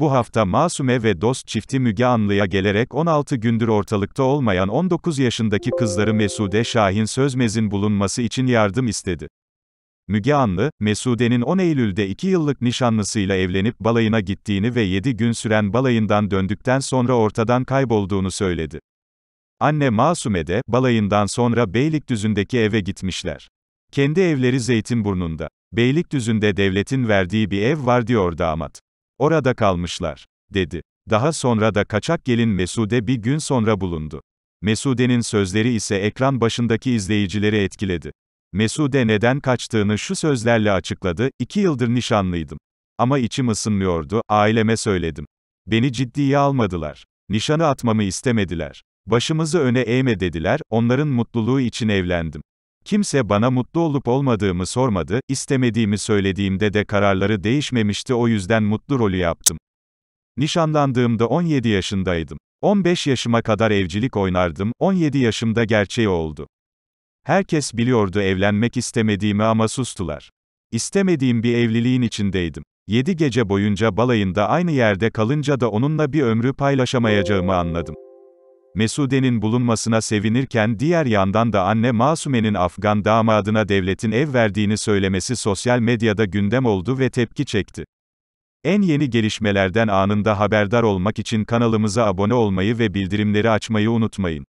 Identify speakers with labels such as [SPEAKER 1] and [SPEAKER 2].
[SPEAKER 1] Bu hafta Masume ve dost çifti Müge Anlı'ya gelerek 16 gündür ortalıkta olmayan 19 yaşındaki kızları Mesude Şahin Sözmez'in bulunması için yardım istedi. Müge Anlı, Mesude'nin 10 Eylül'de 2 yıllık nişanlısıyla evlenip balayına gittiğini ve 7 gün süren balayından döndükten sonra ortadan kaybolduğunu söyledi. Anne Masume de, balayından sonra Beylikdüzü'ndeki eve gitmişler. Kendi evleri Zeytinburnu'nda. Beylikdüzü'nde devletin verdiği bir ev var diyor damat. Orada kalmışlar, dedi. Daha sonra da kaçak gelin Mesude bir gün sonra bulundu. Mesude'nin sözleri ise ekran başındaki izleyicileri etkiledi. Mesude neden kaçtığını şu sözlerle açıkladı, iki yıldır nişanlıydım. Ama içim ısınmıyordu, aileme söyledim. Beni ciddiye almadılar. Nişanı atmamı istemediler. Başımızı öne eğme dediler, onların mutluluğu için evlendim. Kimse bana mutlu olup olmadığımı sormadı, istemediğimi söylediğimde de kararları değişmemişti o yüzden mutlu rolü yaptım. Nişanlandığımda 17 yaşındaydım. 15 yaşıma kadar evcilik oynardım, 17 yaşımda gerçeği oldu. Herkes biliyordu evlenmek istemediğimi ama sustular. İstemediğim bir evliliğin içindeydim. 7 gece boyunca balayında aynı yerde kalınca da onunla bir ömrü paylaşamayacağımı anladım. Mesude'nin bulunmasına sevinirken diğer yandan da anne Masume'nin Afgan damadına devletin ev verdiğini söylemesi sosyal medyada gündem oldu ve tepki çekti. En yeni gelişmelerden anında haberdar olmak için kanalımıza abone olmayı ve bildirimleri açmayı unutmayın.